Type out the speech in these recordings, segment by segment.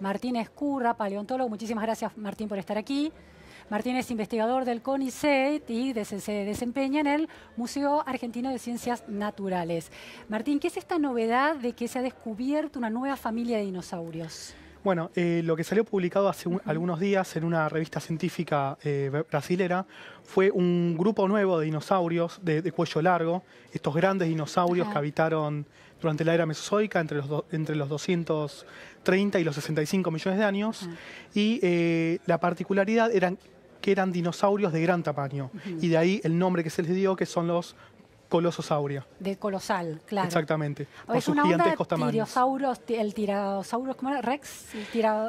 Martín Escurra, paleontólogo. Muchísimas gracias, Martín, por estar aquí. Martín es investigador del CONICET y se desempeña en el Museo Argentino de Ciencias Naturales. Martín, ¿qué es esta novedad de que se ha descubierto una nueva familia de dinosaurios? Bueno, eh, lo que salió publicado hace algunos días en una revista científica eh, brasilera fue un grupo nuevo de dinosaurios de, cuello largo, estos grandes dinosaurios que habitaron durante la era mesozoica, entre los, entre los 230 y los 65 millones de años, y eh, la particularidad era que eran dinosaurios de gran tamaño, y de ahí el nombre que se les dio, que son los Colososauria. De colosal, claro. Exactamente. Por es sus una el tiranosaurus, ¿cómo era? Rex,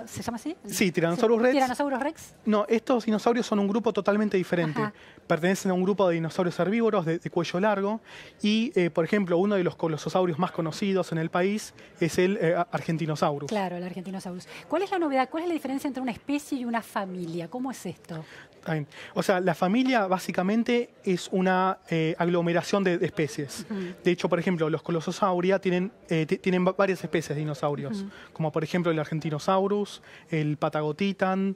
¿se llama así? Sí, Tiranosaurus rex. ¿Tiranosaurus rex? No, estos dinosaurios son un grupo totalmente diferente. Pertenecen a un grupo de dinosaurios herbívoros de, cuello largo y, eh, por ejemplo, uno de los colososaurios más conocidos en el país es el eh, argentinosaurus. Claro, el argentinosaurus. ¿Cuál es la novedad? ¿Cuál es la diferencia entre una especie y una familia? ¿Cómo es esto? O sea, la familia básicamente es una eh, aglomeración de, especies. De hecho, por ejemplo, los colososauria tienen, eh, tienen varias especies de dinosaurios, como por ejemplo el Argentinosaurus, el Patagotitan,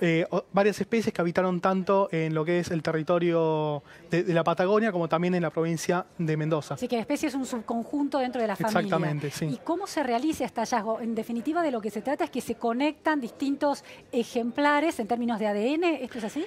eh, varias especies que habitaron tanto en lo que es el territorio de, de, la Patagonia como también en la provincia de Mendoza. Así que la especie es un subconjunto dentro de la familia. Exactamente, sí. ¿Y cómo se realiza este hallazgo? En definitiva, de lo que se trata es que se conectan distintos ejemplares en términos de ADN, ¿esto es así?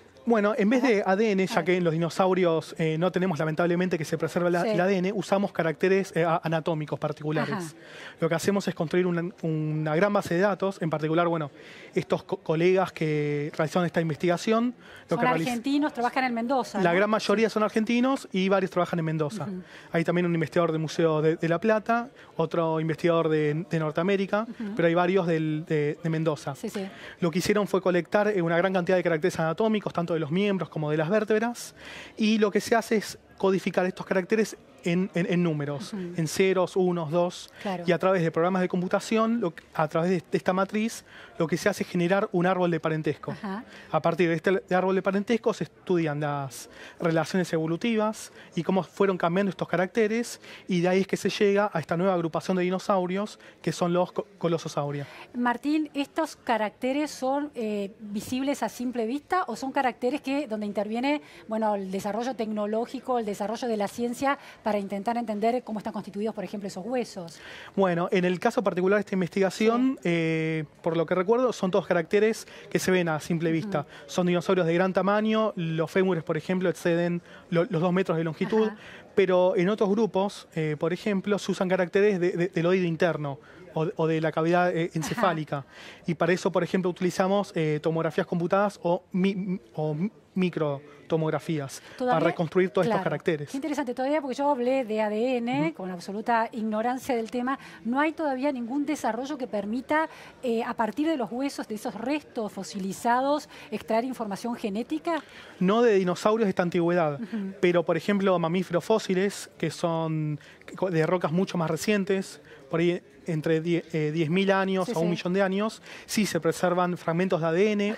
Bueno, en vez de ADN, ya que en los dinosaurios eh, no tenemos lamentablemente que se preserva el ADN, usamos caracteres eh, anatómicos particulares. Lo que hacemos es construir una, gran base de datos, en particular, bueno, estos colegas que realizaron esta investigación. Lo son argentinos, trabajan en Mendoza. La gran mayoría son argentinos y varios trabajan en Mendoza. Hay también un investigador del Museo de, La Plata, otro investigador de, Norteamérica, pero hay varios de, Mendoza. Lo que hicieron fue colectar eh, una gran cantidad de caracteres anatómicos, tanto de los miembros como de las vértebras, y lo que se hace es codificar estos caracteres en, números, en ceros, unos, dos. Y a través de programas de computación, a través de esta matriz, lo que se hace es generar un árbol de parentesco. A partir de este árbol de parentesco se estudian las relaciones evolutivas y cómo fueron cambiando estos caracteres y de ahí es que se llega a esta nueva agrupación de dinosaurios que son los colososaurios. Martín, ¿estos caracteres son eh, visibles a simple vista o son caracteres que donde interviene bueno, el desarrollo tecnológico, el desarrollo de la ciencia para intentar entender cómo están constituidos, por ejemplo, esos huesos? Bueno, en el caso particular de esta investigación, eh, por lo que recuerdo, son todos caracteres que se ven a simple vista. Son dinosaurios de gran tamaño, los fémures, por ejemplo, exceden los dos metros de longitud, pero en otros grupos, eh, por ejemplo, se usan caracteres del oído interno o, de la cavidad eh, encefálica. Y para eso, por ejemplo, utilizamos eh, tomografías computadas o, microtomografías para reconstruir todos estos caracteres. Qué interesante, todavía porque yo hablé de ADN con absoluta ignorancia del tema, no hay todavía ningún desarrollo que permita eh, a partir de los huesos, de esos restos fosilizados, extraer información genética. No de dinosaurios de esta antigüedad, pero por ejemplo mamíferos fósiles que son de rocas mucho más recientes, por ahí entre 10.000 eh, años o a un millón de años, sí se preservan fragmentos de ADN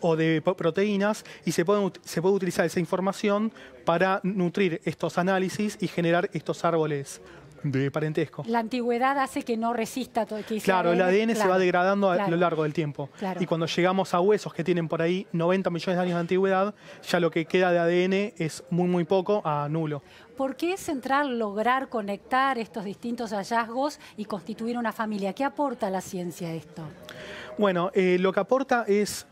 o, de proteínas y se, puede utilizar esa información para nutrir estos análisis y generar estos árboles de parentesco. La antigüedad hace que no resista todo. Que claro, el ADN se va degradando a lo largo del tiempo. Y cuando llegamos a huesos que tienen por ahí 90 millones de años de antigüedad, ya lo que queda de ADN es muy, muy poco a nulo. ¿Por qué es central lograr conectar estos distintos hallazgos y constituir una familia? ¿Qué aporta la ciencia esto? Bueno, eh, lo que aporta es,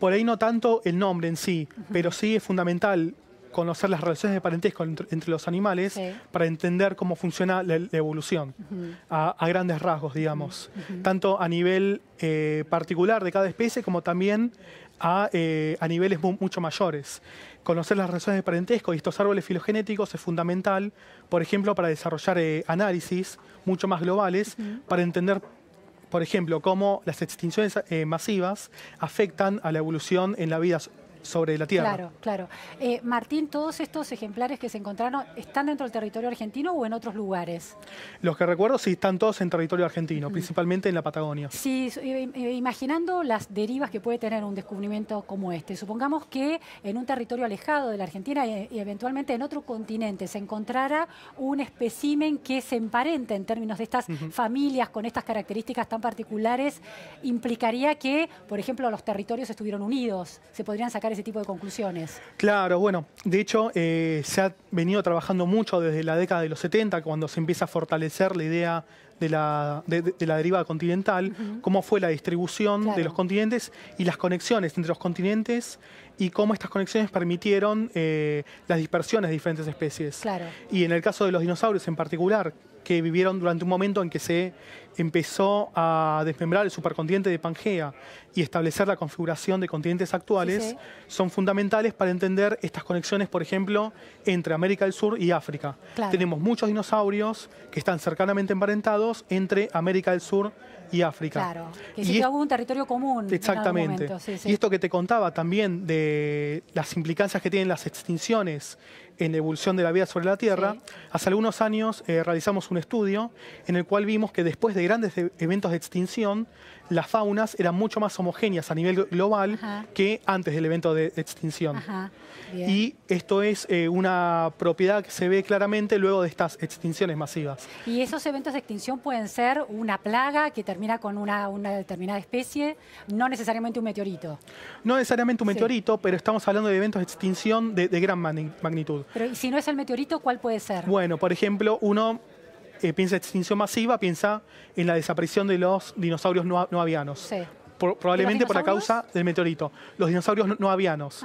por ahí no tanto el nombre en sí, pero sí es fundamental conocer las relaciones de parentesco entre, los animales para entender cómo funciona la, evolución a, grandes rasgos, digamos, tanto a nivel eh, particular de cada especie como también eh, a, niveles mucho mayores. Conocer las relaciones de parentesco y estos árboles filogenéticos es fundamental, por ejemplo, para desarrollar eh, análisis mucho más globales, para entender por ejemplo, cómo las extinciones eh, masivas afectan a la evolución en la vida sobre la tierra. Claro, claro. Eh, Martín, ¿todos estos ejemplares que se encontraron están dentro del territorio argentino o en otros lugares? Los que recuerdo sí están todos en territorio argentino, principalmente en la Patagonia. Sí, eh, eh, imaginando las derivas que puede tener un descubrimiento como este, supongamos que en un territorio alejado de la Argentina y eventualmente en otro continente se encontrara un espécimen que se emparenta en términos de estas familias con estas características tan particulares, implicaría que, por ejemplo, los territorios estuvieron unidos, se podrían sacar ese tipo de conclusiones. Claro, bueno, de hecho eh, se ha venido trabajando mucho desde la década de los 70, cuando se empieza a fortalecer la idea de la, de, la deriva continental, cómo fue la distribución de los continentes y las conexiones entre los continentes y cómo estas conexiones permitieron eh, las dispersiones de diferentes especies. Y en el caso de los dinosaurios en particular, que vivieron durante un momento en que se empezó a desmembrar el supercontinente de Pangea y establecer la configuración de continentes actuales, son fundamentales para entender estas conexiones, por ejemplo, entre América del Sur y África. Tenemos muchos dinosaurios que están cercanamente emparentados entre América del Sur y África. Claro, que yo hubo un territorio común. Exactamente. Y esto que te contaba también de las implicancias que tienen las extinciones en evolución de la vida sobre la Tierra, hace algunos años eh, realizamos un estudio en el cual vimos que después de grandes e-, eventos de extinción, las faunas eran mucho más homogéneas a nivel global que antes del evento de extinción. Y esto es eh, una propiedad que se ve claramente luego de estas extinciones masivas. ¿Y esos eventos de extinción pueden ser una plaga que termina con una, determinada especie, no necesariamente un meteorito? No necesariamente un meteorito, pero estamos hablando de eventos de extinción de gran magnitud. Pero si no es el meteorito, ¿cuál puede ser? Bueno, por ejemplo, uno eh, piensa en extinción masiva, piensa en la desaparición de los dinosaurios no, avianos. Sí. probablemente por la causa del meteorito. Los dinosaurios no, avianos.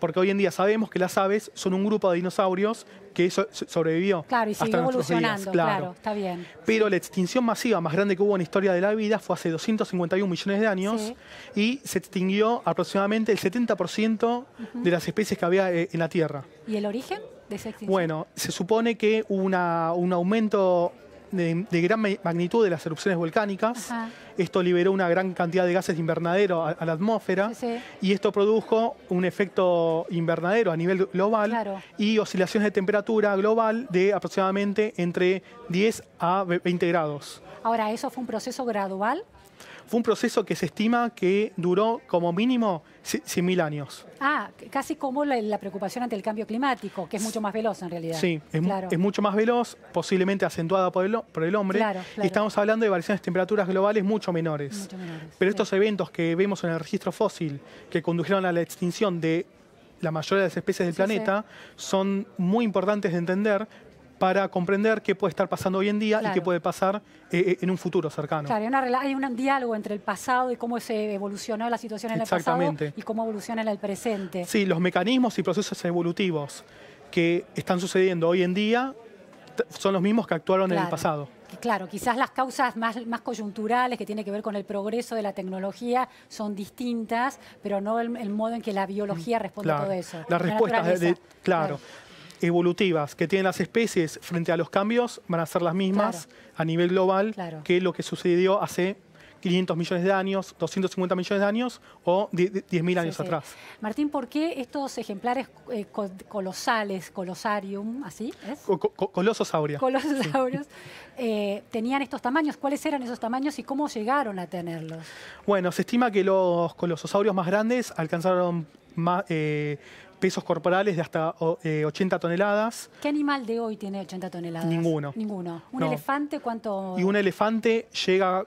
Porque, hoy en día sabemos que las aves son un grupo de dinosaurios que sobrevivió. Claro, y siguió evolucionando, claro. está bien. Pero la extinción masiva más grande que hubo en la historia de la vida fue hace 251 millones de años y se extinguió aproximadamente el 70% de las especies que había eh, en la Tierra. ¿Y el origen de esa extinción? Bueno, se supone que hubo un aumento de, gran magnitud de las erupciones volcánicas. Esto liberó una gran cantidad de gases de invernadero a, la atmósfera y esto produjo un efecto invernadero a nivel global y oscilaciones de temperatura global de aproximadamente entre 10 a 20 grados. Ahora, ¿eso fue un proceso gradual? Fue un proceso que se estima que duró como mínimo 100.000 años. Ah, casi como la, preocupación ante el cambio climático, que es mucho más veloz en realidad. Sí, es, mucho más veloz, posiblemente acentuada por el, hombre. Y estamos hablando de variaciones de temperaturas globales menores. Pero estos eventos que vemos en el registro fósil, que condujeron a la extinción de la mayoría de las especies del planeta, son muy importantes de entender para comprender qué puede estar pasando hoy en día y qué puede pasar eh, eh, en un futuro cercano. hay, un diálogo entre el pasado y cómo se evolucionó la situación en el pasado y cómo evoluciona en el presente. Sí, los mecanismos y procesos evolutivos que están sucediendo hoy en día son los mismos que actuaron en el pasado. Claro, quizás las causas más, coyunturales que tienen que ver con el progreso de la tecnología son distintas, pero no el, modo en que la biología mm, responde a todo eso. Las respuestas, claro, evolutivas que tienen las especies frente a los cambios van a ser las mismas a nivel global que lo que sucedió hace 500 millones de años, 250 millones de años o 10.000 años atrás. Martín, ¿por qué estos ejemplares eh, colosales, colosarium, así es? Co Colososaurios. Eh, tenían estos tamaños. ¿Cuáles eran esos tamaños y cómo llegaron a tenerlos? Bueno, se estima que los colososaurios más grandes alcanzaron eh, pesos corporales de hasta 80 toneladas. ¿Qué animal de hoy tiene 80 toneladas? Ninguno. Ninguno. ¿Un elefante cuánto? Y un elefante llega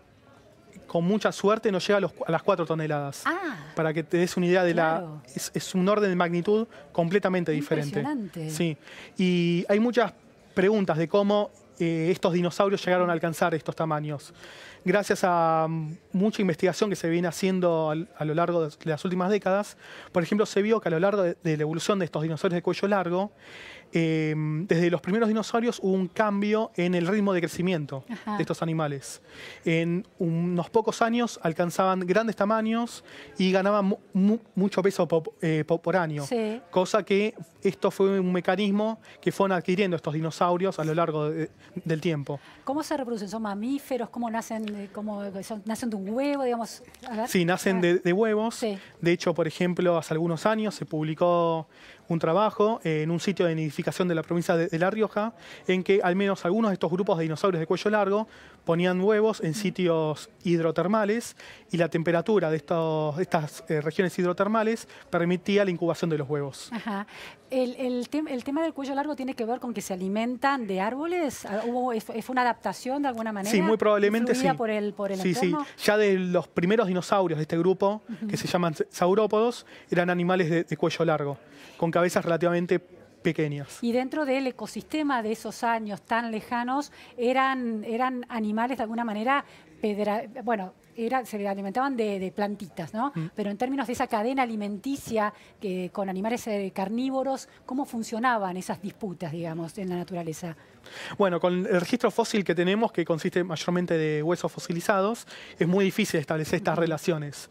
con mucha suerte nos llega a, las 4 toneladas. Ah, para que te des una idea de la... Es, es, un orden de magnitud completamente diferente. Sí, y hay muchas preguntas de cómo eh, estos dinosaurios llegaron a alcanzar estos tamaños. Gracias a mm, mucha investigación que se viene haciendo a lo largo de las últimas décadas, por ejemplo, se vio que a lo largo de, la evolución de estos dinosaurios de cuello largo, em, desde los primeros dinosaurios hubo un cambio en el ritmo de crecimiento de estos animales. En unos pocos años alcanzaban grandes tamaños y ganaban mucho peso eh, por año, cosa que esto fue un mecanismo que fueron adquiriendo estos dinosaurios a lo largo de, del tiempo. ¿Cómo se reproducen? ¿Son mamíferos? ¿Cómo nacen? cómo, ¿Nacen de un huevo, digamos? sí, nacen De, huevos. De hecho, por ejemplo, hace algunos años se publicó un trabajo eh, en un sitio de nidificación de la provincia de, La Rioja, en que al menos algunos de estos grupos de dinosaurios de cuello largo ponían huevos en sitios hidrotermales y la temperatura de, estas eh, regiones hidrotermales permitía la incubación de los huevos. Ajá. El, tema del cuello largo tiene que ver con que se alimentan de árboles. Ah, ¿Hubo, es, una adaptación de alguna manera? Sí, muy probablemente sí. Por Ya de los primeros dinosaurios de este grupo, que se llaman saurópodos, eran animales de, cuello largo. Con cabezas relativamente pequeñas. Y dentro del ecosistema de esos años tan lejanos, eran, eran animales de alguna manera, bueno, se alimentaban de, plantitas, ¿no? Mm. Pero en términos de esa cadena alimenticia que, con animales eh, carnívoros, ¿cómo funcionaban esas disputas, digamos, en la naturaleza? Bueno, con el registro fósil que tenemos, que consiste mayormente de huesos fosilizados, es muy difícil establecer estas relaciones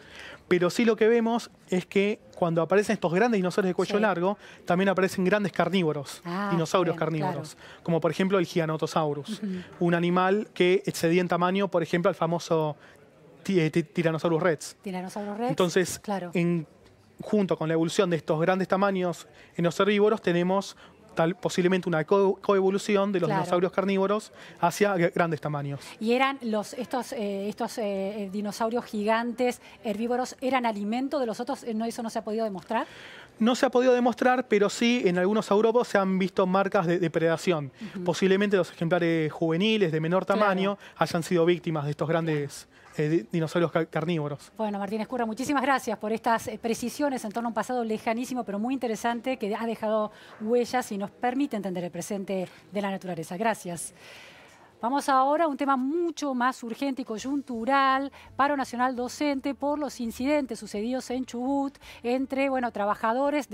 pero sí lo que vemos es que cuando aparecen estos grandes dinosaurios de cuello largo, también aparecen grandes carnívoros, ah, dinosaurios carnívoros, como por ejemplo el Giganotosaurus, un animal que excedía en tamaño, por ejemplo, al famoso eh, Tyrannosaurus rex. Entonces, en, junto con la evolución de estos grandes tamaños en los herbívoros, tenemos tal, posiblemente una coevolución de los dinosaurios carnívoros hacia grandes tamaños. ¿Y eran los, estos, eh, estos eh, eh, dinosaurios gigantes herbívoros, eran alimento de los otros? No, ¿Eso no se ha podido demostrar? No se ha podido demostrar, pero sí en algunos auropos se han visto marcas de depredación. Posiblemente los ejemplares juveniles de menor tamaño hayan sido víctimas de estos grandes eh, dinosaurios carnívoros. Bueno, Martín Escurra, muchísimas gracias por estas eh, precisiones en torno a un pasado lejanísimo, pero muy interesante, que ha dejado huellas y nos permite entender el presente de la naturaleza. Gracias. Vamos ahora a un tema mucho más urgente y coyuntural, paro nacional docente por los incidentes sucedidos en Chubut entre bueno, trabajadores de